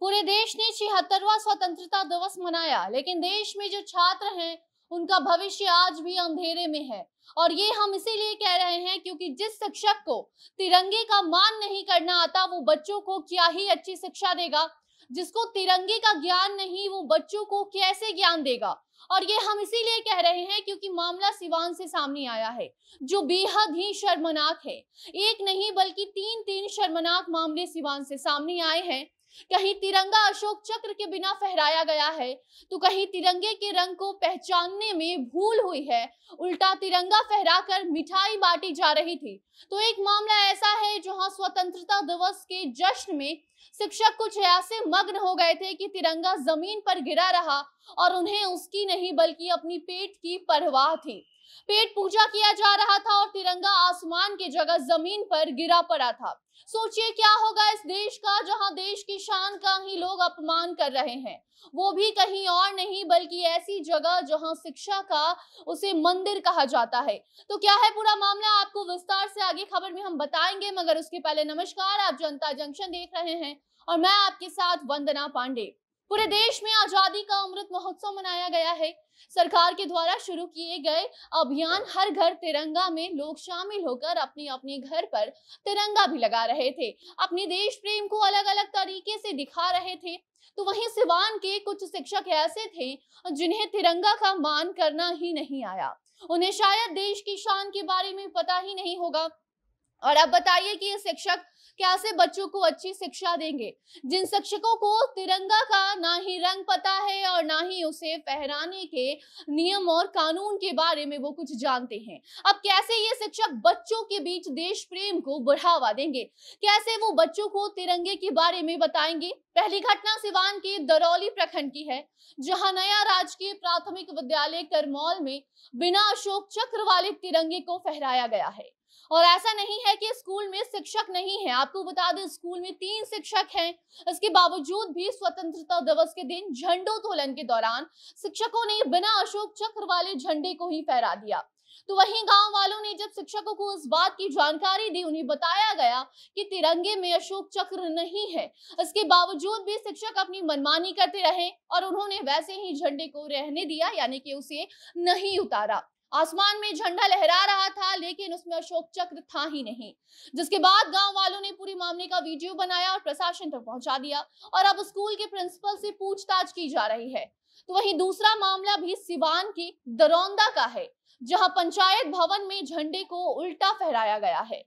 पूरे देश ने छिहत्तरवा स्वतंत्रता दिवस मनाया लेकिन देश में जो छात्र हैं उनका भविष्य आज भी अंधेरे में है और ये हम इसीलिए कह रहे हैं क्योंकि जिस शिक्षक को तिरंगे का मान नहीं करना आता वो बच्चों को क्या ही अच्छी शिक्षा देगा जिसको तिरंगे का ज्ञान नहीं वो बच्चों को कैसे ज्ञान देगा और ये हम इसीलिए कह रहे हैं क्योंकि मामला सिवान से सामने आया है जो बेहद ही शर्मनाक है एक नहीं बल्कि तीन तीन शर्मनाक मामले सिवान से सामने आए हैं कहीं तिरंगा अशोक चक्र के बिना फहराया गया है तो कहीं तिरंगे के रंग को पहचानने में भूल हुई है उल्टा तिरंगा फहराकर मिठाई बांटी जा रही थी तो एक मामला ऐसा है जहां स्वतंत्रता दिवस के जश्न में शिक्षक कुछ ऐसे मग्न हो गए थे कि तिरंगा जमीन पर गिरा रहा और उन्हें उसकी नहीं बल्कि अपनी पेट की परवाह थी पेट पूजा किया जा रहा था और तिरंगा आसमान की जगह जमीन पर गिरा पड़ा था सोचिए क्या होगा इस देश का जहां देश की शान का ही लोग अपमान कर रहे हैं वो भी कहीं और नहीं बल्कि ऐसी जगह जहां शिक्षा का उसे मंदिर कहा जाता है तो क्या है पूरा मामला आपको विस्तार से आगे खबर में हम बताएंगे मगर उसके पहले नमस्कार आप जनता जंक्शन देख रहे हैं और मैं आपके साथ वंदना पांडे पूरे देश में आजादी का अमृत महोत्सव मनाया गया है सरकार के द्वारा शुरू किए गए अभियान हर घर तिरंगा में लोग शामिल होकर अपने अपने घर पर तिरंगा भी लगा रहे थे अपने देश प्रेम को अलग अलग तरीके से दिखा रहे थे तो वहीं सिवान के कुछ शिक्षक ऐसे थे जिन्हें तिरंगा का मान करना ही नहीं आया उन्हें शायद देश की शान के बारे में पता ही नहीं होगा और अब बताइए कि ये शिक्षक कैसे बच्चों को अच्छी शिक्षा देंगे जिन शिक्षकों को तिरंगा का ना ही रंग पता है और ना ही उसे फहराने के नियम और कानून के बारे में वो कुछ जानते हैं अब कैसे ये शिक्षक बच्चों के बीच देश प्रेम को बढ़ावा देंगे कैसे वो बच्चों को तिरंगे के बारे में बताएंगे पहली घटना सिवान के दरौली प्रखंड की है जहां नया राजकीय प्राथमिक विद्यालय करमौल में बिना अशोक चक्र वाले तिरंगे को फहराया गया है और ऐसा नहीं है कि स्कूल में शिक्षक नहीं है आपको बता दें स्कूल में तीन शिक्षक हैं इसके बावजूद भी स्वतंत्रता दिवस के दिन झंडोत्तोलन के दौरान शिक्षकों ने बिना अशोक चक्र वाले झंडे को ही फहरा दिया तो वहीं गांव वालों ने जब शिक्षकों को इस बात की जानकारी दी उन्हें बताया गया कि तिरंगे में अशोक चक्र नहीं है इसके बावजूद भी शिक्षक अपनी मनमानी करते रहे और उन्होंने वैसे ही झंडे को रहने दिया यानी कि उसे नहीं उतारा आसमान में झंडा लहरा रहा था लेकिन उसमें अशोक चक्र था ही नहीं जिसके बाद गांव वालों ने पूरे मामले का वीडियो बनाया और प्रशासन तक तो पहुंचा दिया और अब स्कूल के प्रिंसिपल से पूछताछ की जा रही है तो वहीं दूसरा मामला भी सिवान के दरौंदा का है जहां पंचायत भवन में झंडे को उल्टा फहराया गया है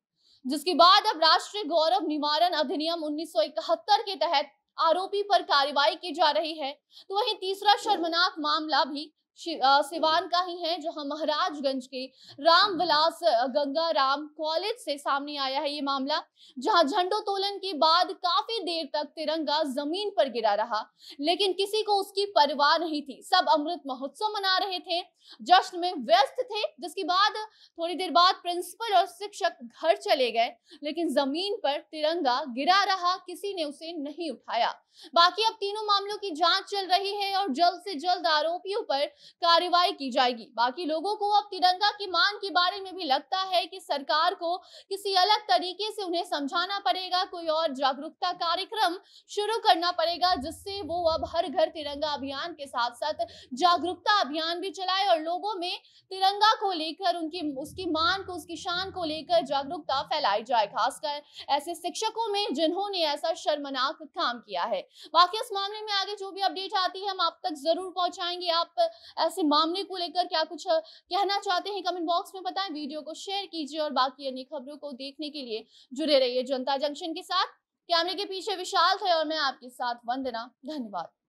जिसके बाद अब राष्ट्रीय गौरव निवारण अधिनियम 1971 के तहत आरोपी पर कार्रवाई की जा रही है तो वहीं तीसरा शर्मनाक मामला भी सिवान का ही है जहां महाराजगंज के रामविलास गंगा राम कॉलेज से सामने आया है ये मामला जहां झंडोत्तोलन के बाद काफी देर तक तिरंगा जमीन पर गिरा रहा लेकिन किसी को उसकी परवाह नहीं थी सब अमृत महोत्सव मना रहे थे जश्न में व्यस्त थे जिसके बाद थोड़ी देर बाद प्रिंसिपल और शिक्षक घर चले गए लेकिन जमीन पर तिरंगा गिरा रहा किसी ने उसे नहीं उठाया बाकी अब तीनों मामलों की जांच चल रही है और जल्द से जल्द आरोपियों पर कार्रवाई की जाएगी बाकी लोगों को अब तिरंगा की मांग के बारे में भी लगता है कि सरकार को किसी अलग तरीके से उन्हें समझाना पड़ेगा कोई और जागरूकता कार्यक्रम शुरू करना पड़ेगा जिससे वो अब हर घर तिरंगा अभियान के साथ साथ जागरूकता अभियान भी चलाए और लोगों में तिरंगा को लेकर उनकी उसकी मान को उसकी शान को लेकर जागरूकता फैलाई जाए खासकर ऐसे शिक्षकों में जिन्होंने ऐसा शर्मनाक काम किया है बाकी इस मामले में आगे जो भी अपडेट आती है हम आप तक जरूर पहुंचाएंगे आप ऐसे मामले को लेकर क्या कुछ कहना चाहते हैं कमेंट बॉक्स में बताएं वीडियो को शेयर कीजिए और बाकी अन्य खबरों को देखने के लिए जुड़े रहिए जनता जंक्शन के साथ कैमरे के पीछे विशाल थे और मैं आपके साथ वंदना धन्यवाद